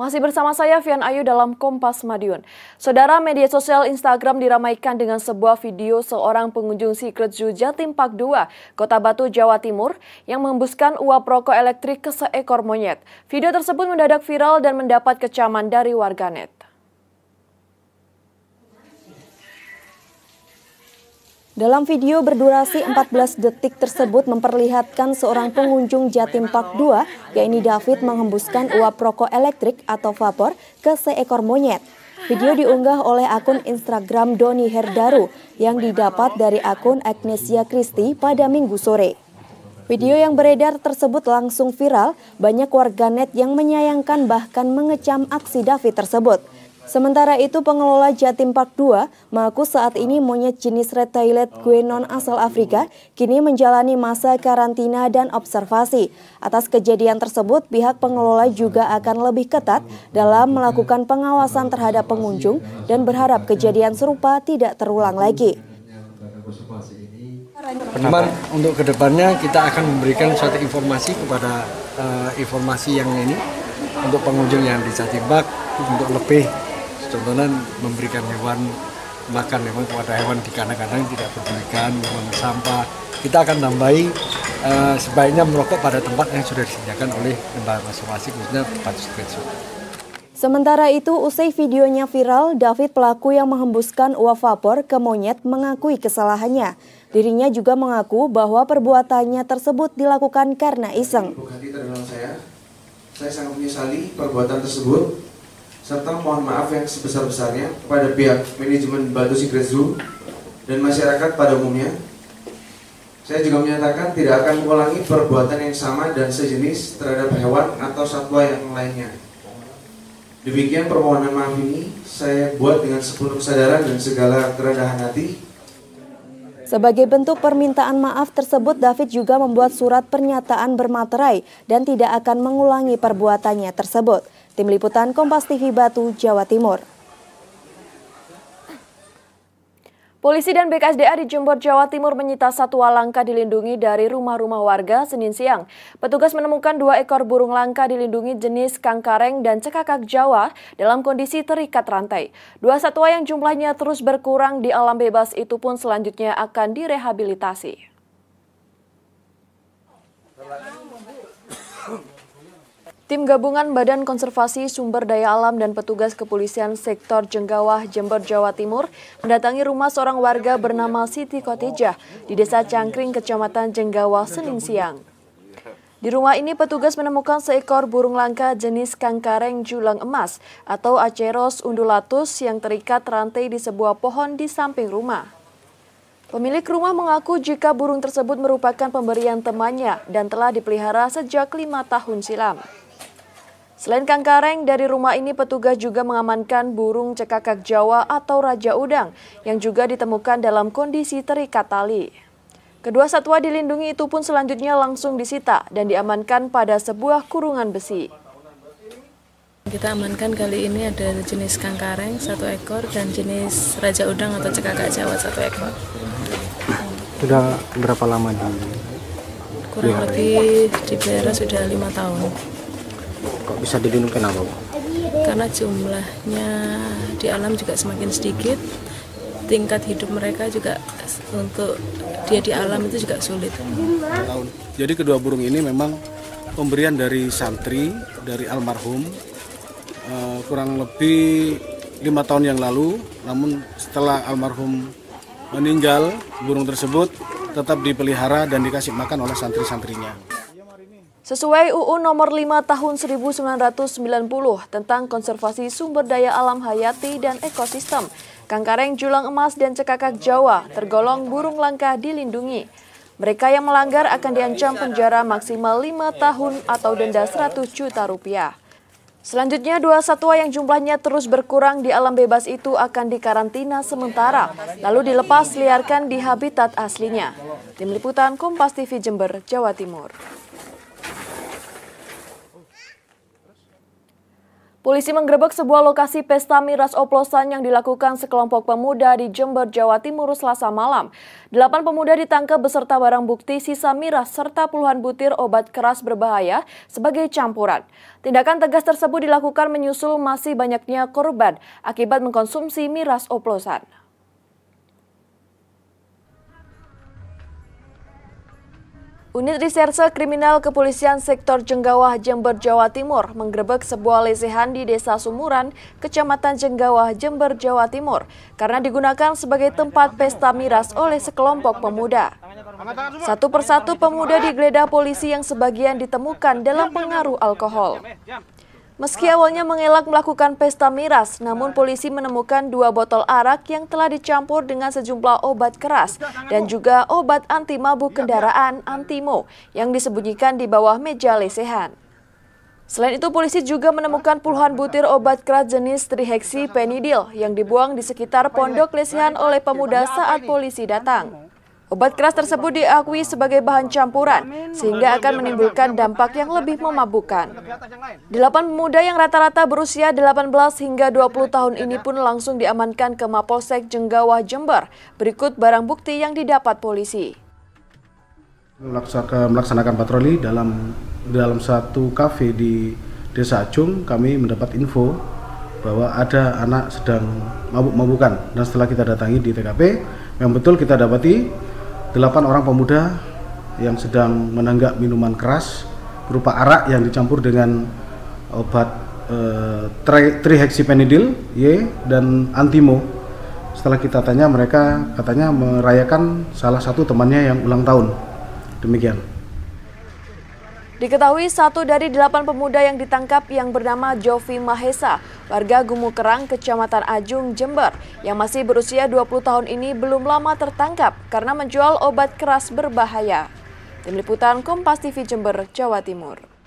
Masih bersama saya Vian Ayu dalam Kompas Madiun. Saudara media sosial Instagram diramaikan dengan sebuah video seorang pengunjung Secret Zoo Jatim Park 2, Kota Batu, Jawa Timur yang menghembuskan uap rokok elektrik ke seekor monyet. Video tersebut mendadak viral dan mendapat kecaman dari warganet. Dalam video berdurasi 14 detik tersebut memperlihatkan seorang pengunjung Jatim Park 2, yakni David menghembuskan uap rokok elektrik atau vapor ke seekor monyet. Video diunggah oleh akun Instagram Doni Herdaru yang didapat dari akun Agnesia Christie pada minggu sore. Video yang beredar tersebut langsung viral, banyak warganet yang menyayangkan bahkan mengecam aksi David tersebut. Sementara itu pengelola Jatim Park 2 mengaku saat ini monyet jenis red toilet guenon asal Afrika kini menjalani masa karantina dan observasi. Atas kejadian tersebut pihak pengelola juga akan lebih ketat dalam melakukan pengawasan terhadap pengunjung dan berharap kejadian serupa tidak terulang lagi. Cuman untuk kedepannya kita akan memberikan suatu informasi kepada uh, informasi yang ini untuk pengunjung yang di Jatim Park untuk lebih contohnya memberikan hewan makan memang kepada hewan di kandang-kandang tidak pedulikan memang sampah kita akan tambahi uh, eh, sebaiknya merokok pada tempat yang sudah disediakan oleh lembaga konservasi khususnya tempat suspensi. Sementara itu, usai videonya viral, David pelaku yang menghembuskan uap vapor ke monyet mengakui kesalahannya. Dirinya juga mengaku bahwa perbuatannya tersebut dilakukan karena iseng. Bukati saya. saya sangat menyesali perbuatan tersebut serta mohon maaf yang sebesar-besarnya kepada pihak manajemen Batu Secret Zoo dan masyarakat pada umumnya. Saya juga menyatakan tidak akan mengulangi perbuatan yang sama dan sejenis terhadap hewan atau satwa yang lainnya. Demikian permohonan maaf ini saya buat dengan sepenuh kesadaran dan segala kerendahan hati. Sebagai bentuk permintaan maaf tersebut, David juga membuat surat pernyataan bermaterai dan tidak akan mengulangi perbuatannya tersebut. Tim Liputan Kompas TV Batu, Jawa Timur. Polisi dan BKSDA di Jember, Jawa Timur menyita satwa langka dilindungi dari rumah-rumah warga Senin siang. Petugas menemukan dua ekor burung langka dilindungi jenis kangkareng dan cekakak Jawa dalam kondisi terikat rantai. Dua satwa yang jumlahnya terus berkurang di alam bebas itu pun selanjutnya akan direhabilitasi. Tim gabungan Badan Konservasi Sumber Daya Alam dan petugas kepolisian sektor Jenggawah, Jember, Jawa Timur mendatangi rumah seorang warga bernama Siti Kotijah di Desa Cangkring, Kecamatan Jenggawah, Senin siang. Di rumah ini petugas menemukan seekor burung langka jenis kangkareng julang emas atau Aceros undulatus yang terikat rantai di sebuah pohon di samping rumah. Pemilik rumah mengaku jika burung tersebut merupakan pemberian temannya dan telah dipelihara sejak lima tahun silam. Selain kangkareng, dari rumah ini petugas juga mengamankan burung cekakak Jawa atau Raja Udang yang juga ditemukan dalam kondisi terikat tali. Kedua satwa dilindungi itu pun selanjutnya langsung disita dan diamankan pada sebuah kurungan besi. Kita amankan kali ini ada jenis kangkareng satu ekor dan jenis Raja Udang atau cekakak Jawa satu ekor. Sudah berapa lama di? Kurang lebih di daerah sudah lima tahun bisa dilindungi kenapa Bu? Karena jumlahnya di alam juga semakin sedikit, tingkat hidup mereka juga untuk dia di alam itu juga sulit. Jadi kedua burung ini memang pemberian dari santri dari almarhum eh, kurang lebih lima tahun yang lalu. Namun setelah almarhum meninggal, burung tersebut tetap dipelihara dan dikasih makan oleh santri-santrinya. Sesuai UU Nomor 5 Tahun 1990 tentang konservasi sumber daya alam hayati dan ekosistem, kangkareng julang emas dan cekakak Jawa tergolong burung langka dilindungi. Mereka yang melanggar akan diancam penjara maksimal 5 tahun atau denda 100 juta rupiah. Selanjutnya, dua satwa yang jumlahnya terus berkurang di alam bebas itu akan dikarantina sementara, lalu dilepas liarkan di habitat aslinya. Tim Liputan Kompas TV Jember, Jawa Timur. Polisi menggerebek sebuah lokasi pesta miras oplosan yang dilakukan sekelompok pemuda di Jember, Jawa Timur selasa malam. Delapan pemuda ditangkap beserta barang bukti sisa miras serta puluhan butir obat keras berbahaya sebagai campuran. Tindakan tegas tersebut dilakukan menyusul masih banyaknya korban akibat mengkonsumsi miras oplosan. Unit Reserse Kriminal Kepolisian Sektor Jenggawah Jember Jawa Timur menggerebek sebuah lesehan di Desa Sumuran, Kecamatan Jenggawah Jember Jawa Timur karena digunakan sebagai tempat pesta miras oleh sekelompok pemuda. Satu persatu pemuda digeledah polisi yang sebagian ditemukan dalam pengaruh alkohol. Meski awalnya mengelak melakukan pesta miras, namun polisi menemukan dua botol arak yang telah dicampur dengan sejumlah obat keras dan juga obat anti mabuk kendaraan antimo yang disembunyikan di bawah meja lesehan. Selain itu, polisi juga menemukan puluhan butir obat keras jenis trihexi penidil yang dibuang di sekitar pondok lesehan oleh pemuda saat polisi datang. Obat keras tersebut diakui sebagai bahan campuran, sehingga akan menimbulkan dampak yang lebih memabukkan. Delapan pemuda yang rata-rata berusia 18 hingga 20 tahun ini pun langsung diamankan ke Mapolsek Jenggawah Jember, berikut barang bukti yang didapat polisi. Melaksanakan, patroli dalam dalam satu kafe di Desa Acung, kami mendapat info bahwa ada anak sedang mabuk-mabukan. Dan setelah kita datangi di TKP, yang betul kita dapati delapan orang pemuda yang sedang menenggak minuman keras berupa arak yang dicampur dengan obat e, Y dan antimo. Setelah kita tanya mereka katanya merayakan salah satu temannya yang ulang tahun. Demikian. Diketahui satu dari delapan pemuda yang ditangkap yang bernama Jovi Mahesa, warga Gumukerang, Kecamatan Ajung, Jember, yang masih berusia 20 tahun ini belum lama tertangkap karena menjual obat keras berbahaya. Tim Liputan Kompas TV Jember, Jawa Timur.